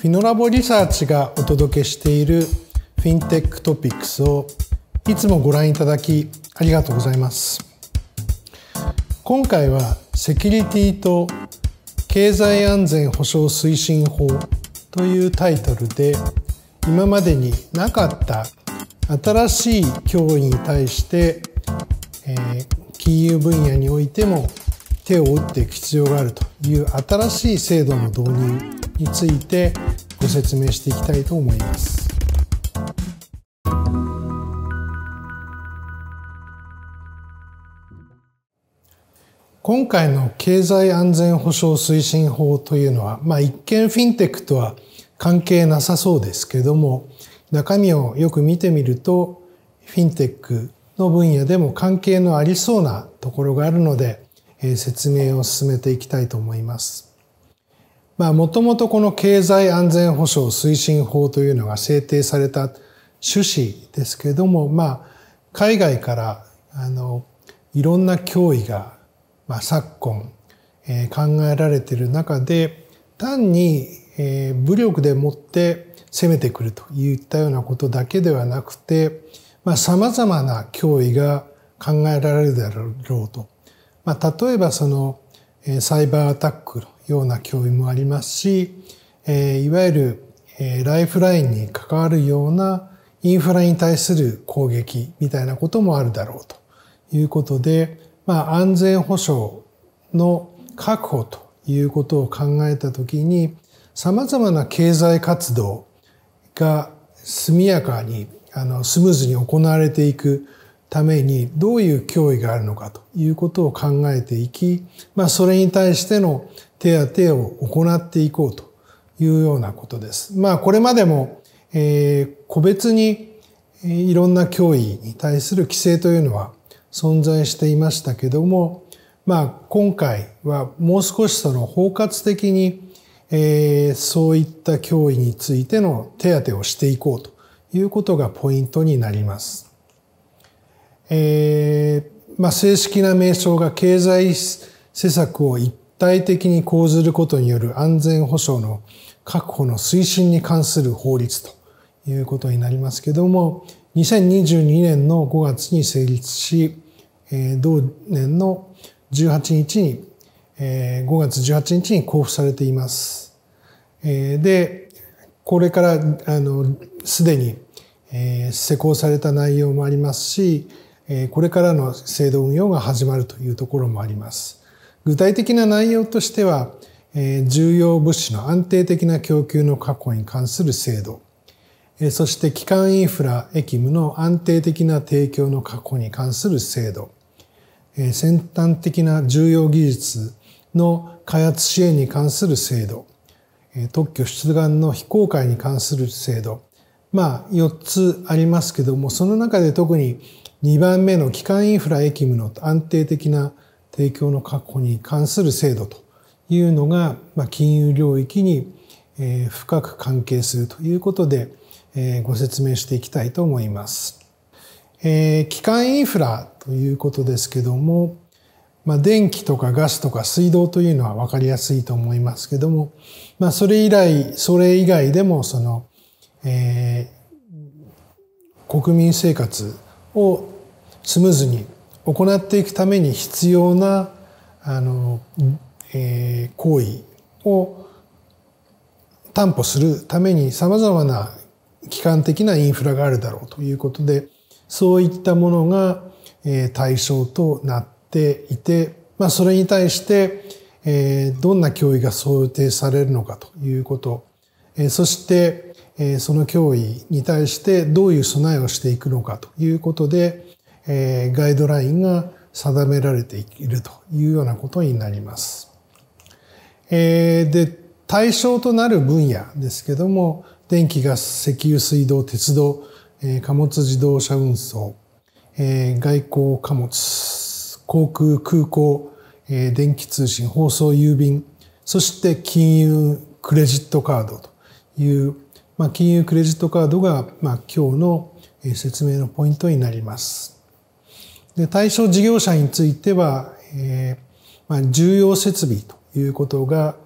フィノラボリサーチがお届けしているフィンテックトピックスをいつもご覧いただきありがとうございます。今回はセキュリティと経済安全保障推進法というタイトルで今までになかった新しい脅威に対して、えー、金融分野においても手を打っていく必要があるという新しい制度の導入についてご説明していきたいと思います。今回の経済安全保障推進法というのは、まあ、一見フィンテックとは関係なさそうですけども中身をよく見てみるとフィンテックの分野でも関係のありそうなところがあるので、え説明を進めていきたいと思います。まあ、もともとこの経済安全保障推進法というのが制定された趣旨ですけれども、まあ、海外から、あの、いろんな脅威が、まあ、昨今、えー、考えられている中で、単に、えー、武力でもって攻めてくるといったようなことだけではなくて、まあ、様々な脅威が考えられるだろうと。まあ、例えばその、サイバーアタックのような脅威もありますし、えー、いわゆる、えー、ライフラインに関わるようなインフラに対する攻撃みたいなこともあるだろうということで、まあ、安全保障の確保ということを考えたときに、様々な経済活動が速やかに、あの、スムーズに行われていくためにどういう脅威があるのかということを考えていき、まあ、それに対しての手当を行っていこうというようなことです。まあ、これまでも、えー、個別にいろんな脅威に対する規制というのは存在していましたけども、まあ、今回はもう少しその包括的に、えー、そういった脅威についての手当をしていこうということがポイントになります。えー、まあ、正式な名称が経済施策を一体的に講ずることによる安全保障の確保の推進に関する法律ということになりますけども、2022年の5月に成立し、えー、同年の18日に、えー、5月18日に交付されています。えー、で、これから、あの、すでに、えー、施行された内容もありますし、これからの制度運用が始まるというところもあります。具体的な内容としては、重要物資の安定的な供給の確保に関する制度、そして基幹インフラ、駅務の安定的な提供の確保に関する制度、先端的な重要技術の開発支援に関する制度、特許出願の非公開に関する制度、まあ、4つありますけども、その中で特に2番目の基幹インフラ役務の安定的な提供の確保に関する制度というのが、まあ、金融領域に深く関係するということで、ご説明していきたいと思います。えー、基幹インフラということですけども、まあ、電気とかガスとか水道というのは分かりやすいと思いますけども、まあ、それ以来、それ以外でもそのえー、国民生活をスムーズに行っていくために必要なあの、えー、行為を担保するためにさまざまな基幹的なインフラがあるだろうということでそういったものが、え対象となっていて、まあ、それに対して、えどんな脅威が想定されるのかということ、えそして、その脅威に対してどういう備えをしていくのかということで、ガイドラインが定められているというようなことになります。で、対象となる分野ですけども、電気、ガス、石油、水道、鉄道、貨物自動車運送、外交貨物、航空、空港、電気通信、放送、郵便、そして金融、クレジットカードというまあ、金融クレジットカードが、まあ、今日の説明のポイントになります。で対象事業者については、えー、まあ、重要設備ということが、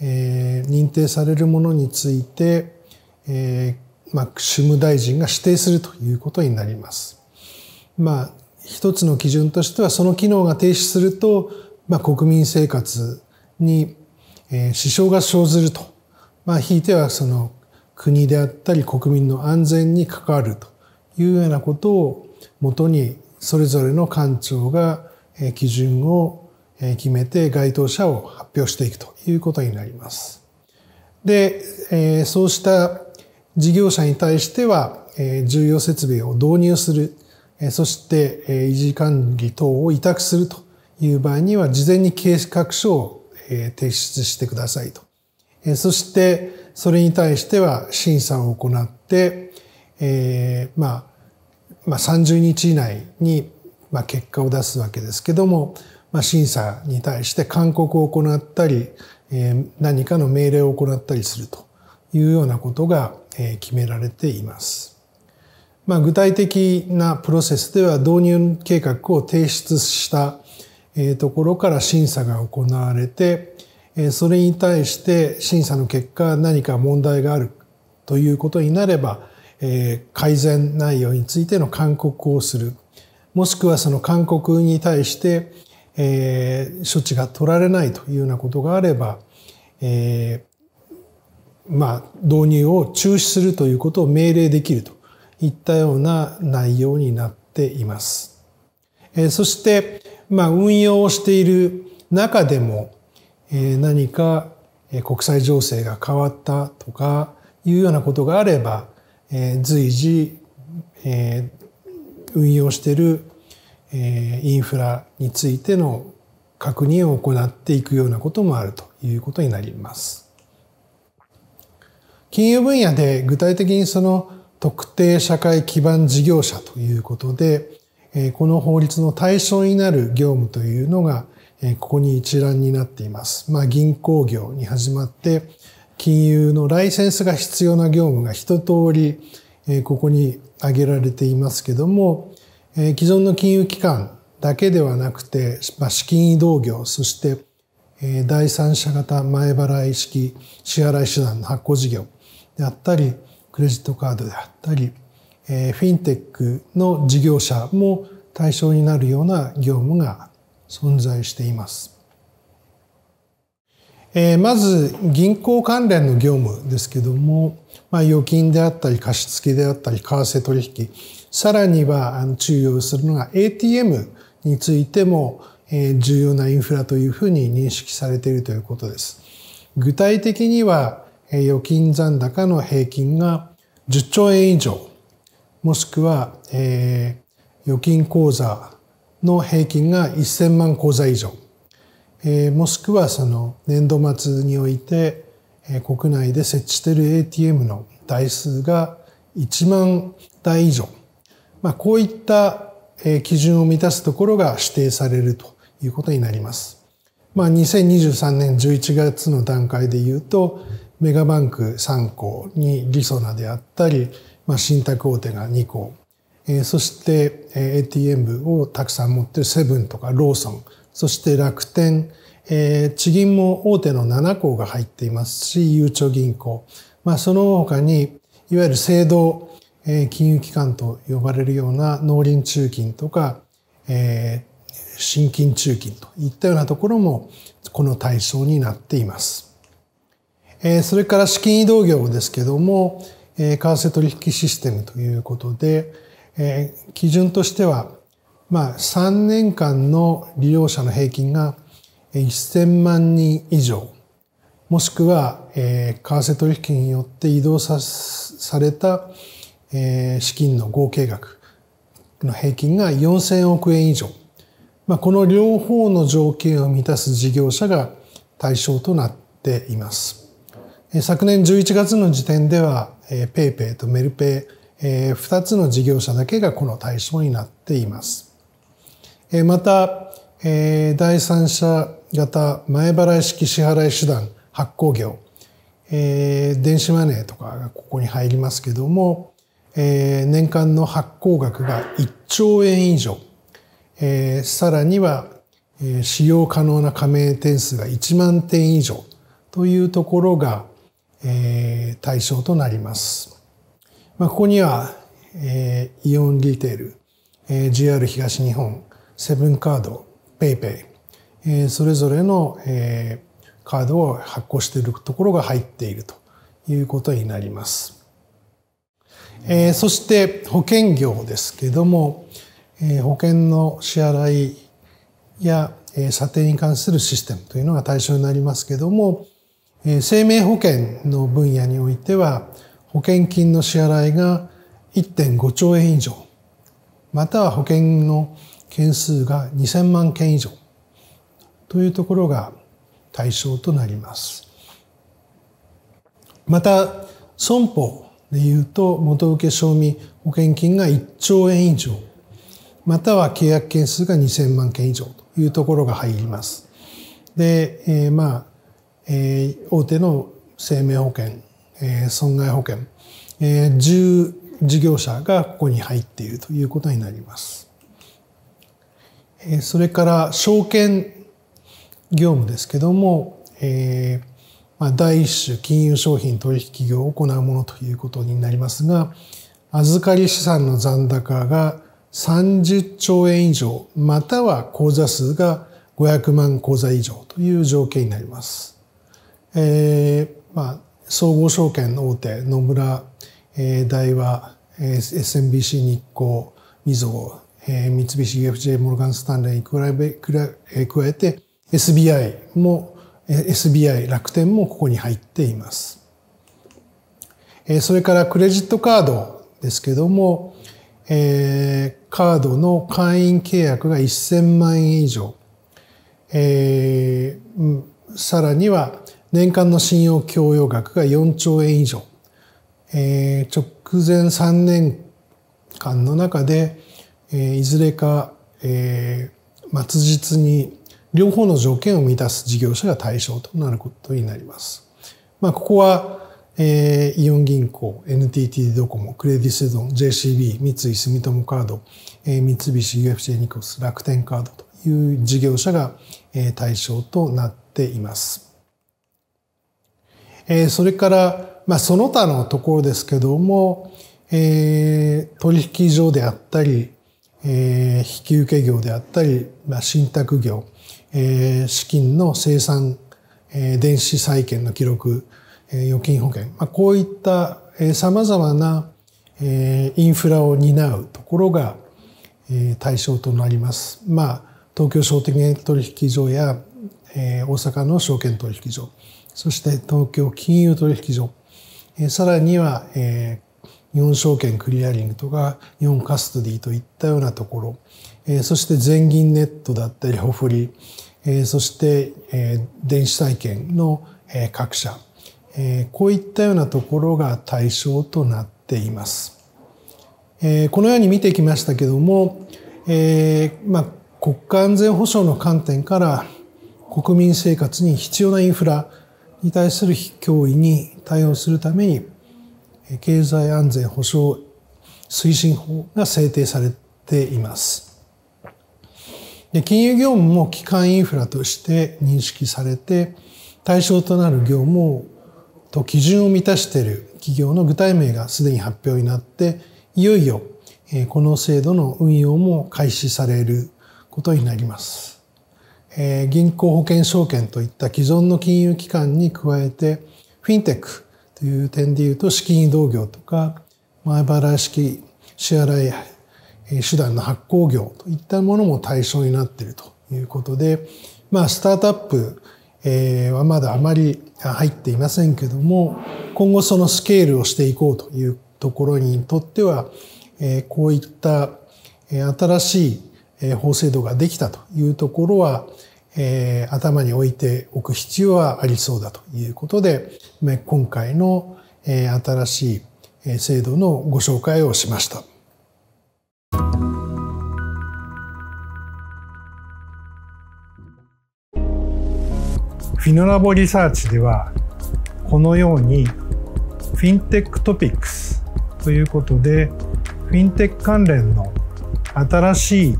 えー、認定されるものについて、えー、まあ、主務大臣が指定するということになります。まあ、一つの基準としては、その機能が停止すると、まあ、国民生活に、えー、支障が生ずると、まあ、ひいてはその国であったり国民の安全に関わるというようなことをもとにそれぞれの官庁が基準を決めて該当者を発表していくということになります。で、そうした事業者に対しては重要設備を導入する、そして維持管理等を委託するという場合には事前に計画書を提出してくださいと。そしてそれに対しては審査を行って、えー、まあ、まあ、30日以内に、まあ、結果を出すわけですけども、まあ、審査に対して勧告を行ったり、えー、何かの命令を行ったりするというようなことが、えー、決められています。まあ、具体的なプロセスでは導入計画を提出したところから審査が行われて、それに対して審査の結果何か問題があるということになれば改善内容についての勧告をするもしくはその勧告に対して処置が取られないというようなことがあればまあ導入を中止するということを命令できるといったような内容になっています。そして、まあ、運用をしている中でも何か国際情勢が変わったとかいうようなことがあれば随時運用しているインフラについての確認を行っていくようなこともあるということになります。金融分野で具体的にその特定社会基盤事業者ということでこの法律の対象になる業務というのが、ここに一覧になっています。まあ、銀行業に始まって、金融のライセンスが必要な業務が一通り、ここに挙げられていますけども、既存の金融機関だけではなくて、まあ、資金移動業、そして、第三者型前払い式支払い手段の発行事業であったり、クレジットカードであったり、えフィンテックの事業者も対象になるような業務が存在しています。えまず銀行関連の業務ですけども、まあ、預金であったり貸付であったり為替取引さらには注意をするのが ATM についても重要なインフラというふうに認識されているということです。具体的には預金残高の平均が10兆円以上もしくは、えー、預金口座の平均が1000万口座以上、えー、もしくはその年度末において、えー、国内で設置している ATM の台数が1万台以上、まあ、こういった、えー、基準を満たすところが指定されるということになります。まあ、2023年11月の段階で言うと、メガバンク3行にりそなであったり、まあ、信託大手が2個、えー、そして ATM をたくさん持ってるセブンとかローソンそして楽天、えー、地銀も大手の7校が入っていますしゆうちょ銀行、まあ、その他にいわゆる制度、えー、金融機関と呼ばれるような農林中金とか、えー、新金中金といったようなところもこの対象になっています。それから資金移動業ですけども、為替取引システムということで、え基準としては、まあ、3年間の利用者の平均が1000万人以上、もしくは、え為替取引によって移動さされた、え資金の合計額の平均が4000億円以上。まあ、この両方の条件を満たす事業者が対象となっています。昨年11月の時点では、えー、ペイペイとメルペイ、えー、2つの事業者だけがこの対象になっています。えまた、え第三者型前払い式支払い手段発行業、え電子マネーとかがここに入りますけども、え年間の発行額が1兆円以上、えさらには、え使用可能な加盟点数が1万点以上というところが、え対象となります。まあ、ここには、えイオンリテール、えー、JR 東日本、セブンカード、ペイペイ、えー、それぞれの、えカードを発行しているところが入っているということになります。えそして保険業ですけども、え保険の支払いや、え査定に関するシステムというのが対象になりますけども、生命保険の分野においては保険金の支払いが1.5兆円以上または保険の件数が2000万件以上というところが対象となりますまた損保でいうと元請賞味保険金が1兆円以上または契約件数が2000万件以上というところが入りますで、えー、まあえー、大手の生命保険、えー、損害保険、えー、10事業者がここに入っているということになります。えー、それから証券業務ですけども、えーまあ、第一種金融商品取引業を行うものということになりますが、預かり資産の残高が30兆円以上、または口座数が500万口座以上という条件になります。えー、まあ、総合証券大手野村、えー、大和、えー、SMBC 日興みぞ、えー、三菱 UFJ モルガン・スタンレーに加え加えて SBI も SBI 楽天もここに入っています。それからクレジットカードですけども、えー、カードの会員契約が1000万円以上、えー、さらには年間の信用供与額が4兆円以上、えー、直前3年間の中で、えー、いずれか、えー、末日に両方の条件を満たす事業者が対象となることになります。まあ、ここは、えー、イオン銀行、NTT ドコモ、クレディセゾン、JCB、三井住友カード、えー、三菱 UFJ ニコス、楽天カードという事業者が、えー、対象となっています。えー、それから、まあ、その他のところですけども、えー、取引所であったり、えー、引き受け業であったり、まあ、信託業、えー、資金の生産、えー、電子債券の記録、えー、預金保険、まあ、こういった、えー、様々な、えー、インフラを担うところが、えー、対象となります。まあ、東京証券取引所や、えー、大阪の証券取引所、そして東京金融取引所、えさらには、え日本証券クリアリングとか日本カストディといったようなところ、えそして全銀ネットだったりホフリ、えそして、え電子債券の、え各社、えこういったようなところが対象となっています。えこのように見てきましたけども、えまあ、国家安全保障の観点から国民生活に必要なインフラに対する脅威に対応するために経済安全保障推進法が制定されています。で金融業務も基幹インフラとして認識されて対象となる業務と基準を満たしている企業の具体名がすでに発表になっていよいよこの制度の運用も開始されることになります。えー、銀行保険証券といった既存の金融機関に加えて、フィンテックという点で言うと、資金移動業とか、前払い式支払い手段の発行業といったものも対象になっているということで、まあ、スタートアップはまだあまり入っていませんけども、今後そのスケールをしていこうというところにとっては、こういった新しい法制度ができたというところは、えー、頭に置いておく必要はありそうだということで、今回の、えー、新しい制度のご紹介をしました。フィノラボリサーチではこのようにフィンテックトピックスということでフィンテック関連の新しい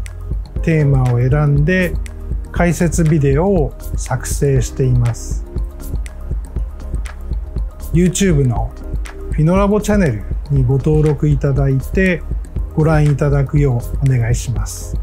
テーマを選んで解説ビデオを作成しています YouTube のフィノラボチャンネルにご登録いただいてご覧いただくようお願いします。